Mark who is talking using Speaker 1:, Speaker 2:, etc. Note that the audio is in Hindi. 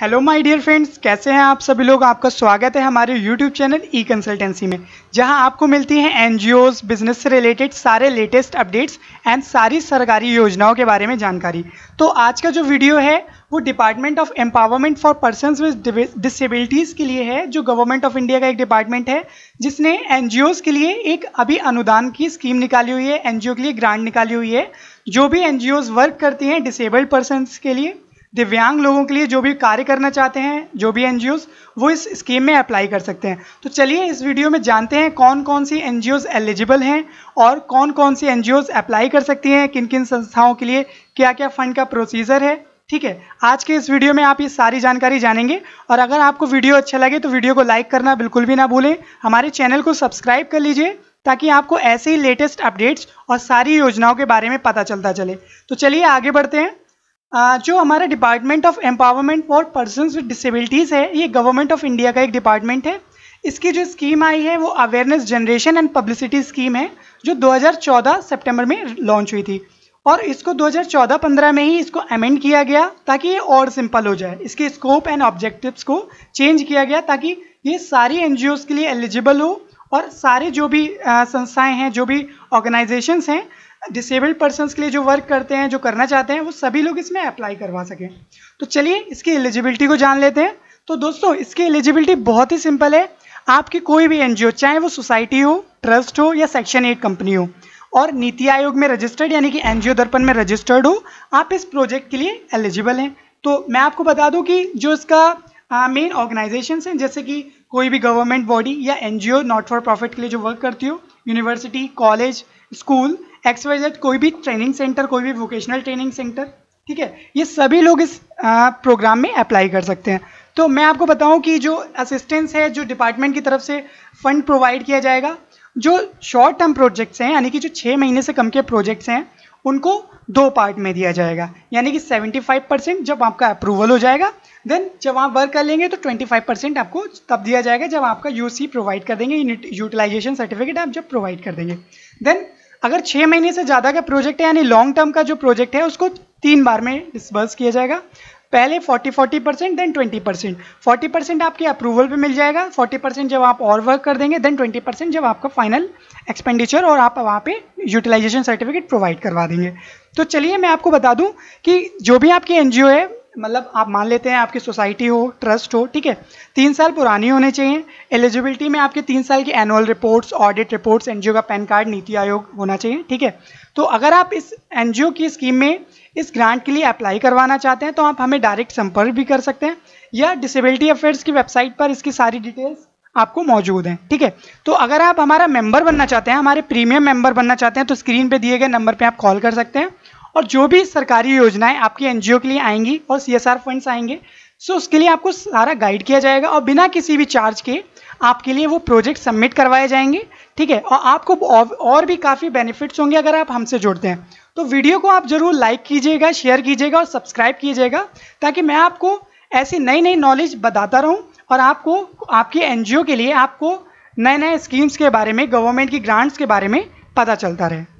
Speaker 1: हेलो माय डियर फ्रेंड्स कैसे हैं आप सभी लोग आपका स्वागत है हमारे यूट्यूब चैनल ई कंसल्टेंसी में जहां आपको मिलती हैं एन बिजनेस से रिलेटेड सारे लेटेस्ट अपडेट्स एंड सारी सरकारी योजनाओं के बारे में जानकारी तो आज का जो वीडियो है वो department of empowerment for person with disabilities के लिए है जो गवर्नमेंट ऑफ इंडिया का एक डिपार्टमेंट है जिसने एन के लिए एक अभी अनुदान की स्कीम निकाली हुई है एन के लिए ग्रांट निकाली हुई है जो भी एन वर्क करती हैं डिसेबल्ड पर्सन के लिए दिव्यांग लोगों के लिए जो भी कार्य करना चाहते हैं जो भी एन वो इस स्कीम में अप्लाई कर सकते हैं तो चलिए इस वीडियो में जानते हैं कौन कौन सी एन एलिजिबल हैं और कौन कौन सी एन अप्लाई कर सकती हैं किन किन संस्थाओं के लिए क्या क्या फ़ंड का प्रोसीजर है ठीक है आज के इस वीडियो में आप ये सारी जानकारी जानेंगे और अगर आपको वीडियो अच्छा लगे तो वीडियो को लाइक करना बिल्कुल भी ना भूलें हमारे चैनल को सब्सक्राइब कर लीजिए ताकि आपको ऐसे ही लेटेस्ट अपडेट्स और सारी योजनाओं के बारे में पता चलता चले तो चलिए आगे बढ़ते हैं जो हमारे department of empowerment for person with disabilities है ये गवर्नमेंट ऑफ इंडिया का एक डिपार्टमेंट है इसकी जो स्कीम आई है वो awareness generation and publicity scheme है जो 2014 सितंबर में लॉन्च हुई थी और इसको 2014-15 में ही इसको अमेंड किया गया ताकि ये और सिंपल हो जाए इसके स्कोप एंड ऑब्जेक्टिव्स को चेंज किया गया ताकि ये सारी एन के लिए एलिजिबल हो और सारे जो भी संस्थाएँ हैं जो भी ऑर्गेनाइजेशंस हैं डिसेबल्ड पर्सन के लिए जो वर्क करते हैं जो करना चाहते हैं वो सभी लोग इसमें अप्लाई करवा सकें तो चलिए इसकी एलिजिबिलिटी को जान लेते हैं तो दोस्तों इसकी एलिजिबिलिटी बहुत ही सिंपल है आपकी कोई भी एनजीओ चाहे वो सोसाइटी हो ट्रस्ट हो या सेक्शन एट कंपनी हो और नीति आयोग में रजिस्टर्ड यानी कि एनजीओ दर्पण में रजिस्टर्ड हो आप इस प्रोजेक्ट के लिए एलिजिबल हैं तो मैं आपको बता दूं कि जो इसका मेन ऑर्गेनाइजेशन हैं जैसे कि कोई भी गवर्नमेंट बॉडी या एनजीओ नॉट फॉर प्रॉफिट के लिए जो वर्क करती हो university college school X Y Z कोई भी ट्रेनिंग सेंटर कोई भी वोकेशनल ट्रेनिंग सेंटर ठीक है ये सभी लोग इस प्रोग्राम में अप्लाई कर सकते हैं तो मैं आपको बताऊं कि जो असिस्टेंस है जो डिपार्टमेंट की तरफ से फंड प्रोवाइड किया जाएगा जो शॉर्ट टर्म प्रोजेक्ट्स हैं यानी कि जो छः महीने से कम के प्रोजेक्ट्स हैं उनको दो पार्ट में दिया जाएगा यानी कि 75 परसेंट जब आपका अप्रूवल हो जाएगा देन जब आप वर्क कर लेंगे तो 25 परसेंट आपको तब दिया जाएगा जब आपका यूसी प्रोवाइड कर देंगे यूटिलाइजेशन सर्टिफिकेट आप जब प्रोवाइड कर देंगे देन अगर छः महीने से ज़्यादा का प्रोजेक्ट है यानी लॉन्ग टर्म का जो प्रोजेक्ट है उसको तीन बार में डिस्बर्स किया जाएगा पहले 40 40 percent then 20 percent forty percent आपके अप्रूवल पे मिल जाएगा 40 परसेंट जब आप और वर्क कर देंगे देन 20 परसेंट जब आपका फाइनल एक्सपेंडिचर और आप वहाँ पे यूटिलाइजेशन सर्टिफिकेट प्रोवाइड करवा देंगे तो चलिए मैं आपको बता दूं कि जो भी आपकी एनजीओ है मतलब आप मान लेते हैं आपकी सोसाइटी हो ट्रस्ट हो ठीक है तीन साल पुरानी होने चाहिए एलिजिबिलिटी में आपके तीन साल की annual reports audit reports NGO का पैन कार्ड नीति आयोग होना चाहिए ठीक है तो अगर आप इस एनजीओ की स्कीम में इस ग्रांट के लिए अप्लाई करवाना चाहते हैं तो आप हमें डायरेक्ट संपर्क भी कर सकते हैं या डिसेबिलिटी अफेयर्स की वेबसाइट पर इसकी सारी डिटेल्स आपको मौजूद हैं ठीक है तो अगर आप हमारा मेंबर बनना चाहते हैं हमारे प्रीमियम मेंबर बनना चाहते हैं तो स्क्रीन पे दिए गए नंबर पे आप कॉल कर सकते हैं और जो भी सरकारी योजनाएं आपकी एनजीओ के लिए आएंगी और सीएसआर फंड्स आएंगे सो उसके लिए आपको सारा गाइड किया जाएगा और बिना किसी भी चार्ज के आपके लिए वो प्रोजेक्ट सबमिट करवाए जाएंगे ठीक है और आपको और भी काफ़ी बेनिफिट्स होंगे अगर आप हमसे जुड़ते हैं तो वीडियो को आप जरूर लाइक कीजिएगा शेयर कीजिएगा और सब्सक्राइब कीजिएगा ताकि मैं आपको ऐसी नई नई नॉलेज बताता रहूं और आपको आपके एनजीओ के लिए आपको नए नए स्कीम्स के बारे में गवर्नमेंट की ग्रांट्स के बारे में पता चलता रहे